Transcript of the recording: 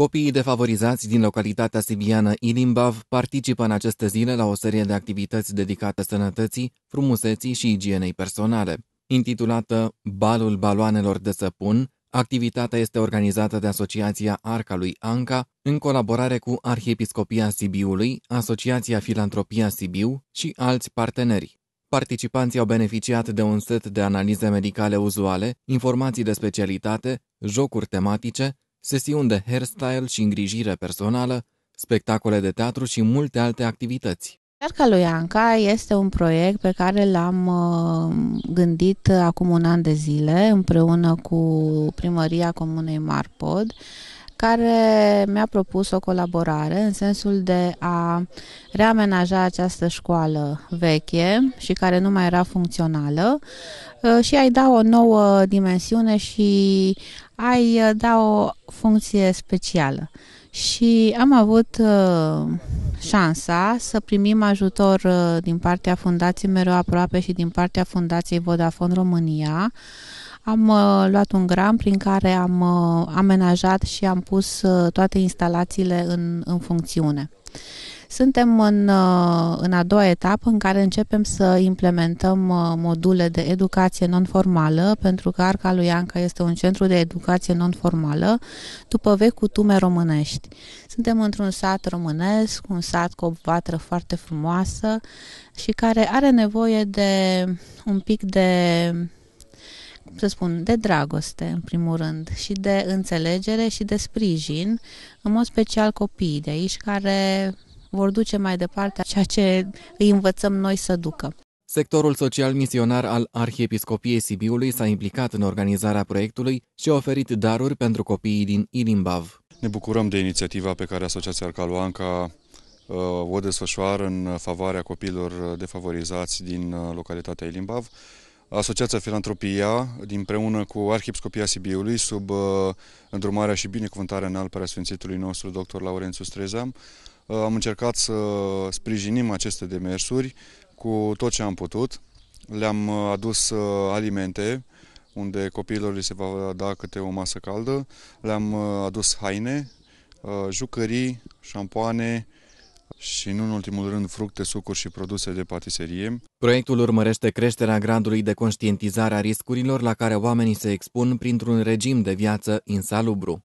Copiii defavorizați din localitatea sibiană Ilimbav participă în aceste zile la o serie de activități dedicate sănătății, frumuseții și igienei personale. Intitulată Balul baloanelor de săpun, activitatea este organizată de Asociația Arca lui Anca în colaborare cu Arhiepiscopia Sibiului, Asociația Filantropia Sibiu și alți parteneri. Participanții au beneficiat de un set de analize medicale uzuale, informații de specialitate, jocuri tematice, sesiuni de hairstyle și îngrijire personală, spectacole de teatru și multe alte activități. Cerca lui Anca este un proiect pe care l-am uh, gândit acum un an de zile împreună cu primăria Comunei Marpod care mi-a propus o colaborare în sensul de a reamenaja această școală veche și care nu mai era funcțională uh, și ai da o nouă dimensiune și ai uh, da o funcție specială. Și am avut uh, șansa să primim ajutor din partea Fundației Mereu Aproape și din partea Fundației Vodafone România am uh, luat un gram prin care am uh, amenajat și am pus uh, toate instalațiile în, în funcțiune. Suntem în, uh, în a doua etapă în care începem să implementăm uh, module de educație non-formală, pentru că Arca lui Anca este un centru de educație non-formală după vechi cutume românești. Suntem într-un sat românesc, un sat cu o vatră foarte frumoasă și care are nevoie de un pic de să spun, de dragoste, în primul rând, și de înțelegere și de sprijin, în mod special copiii de aici, care vor duce mai departe ceea ce îi învățăm noi să ducă. Sectorul social misionar al Arhiepiscopiei Sibiului s-a implicat în organizarea proiectului și a oferit daruri pentru copiii din Ilimbav. Ne bucurăm de inițiativa pe care Asociația Arcaloanca uh, o desfășoară în favoarea copiilor uh, defavorizați din uh, localitatea Ilimbav. Asociația Filantropia, împreună cu Arhiepiscopia Sibiului, sub uh, îndrumarea și binecuvântarea în alparea Sfințitului nostru, dr. Laurențiu Strezam, uh, am încercat să sprijinim aceste demersuri cu tot ce am putut. Le-am uh, adus uh, alimente, unde copiilor li se va da câte o masă caldă. Le-am uh, adus haine, uh, jucării, șampoane, și, nu în ultimul rând, fructe, sucuri și produse de patiserie. Proiectul urmărește creșterea gradului de conștientizare a riscurilor la care oamenii se expun printr-un regim de viață insalubru.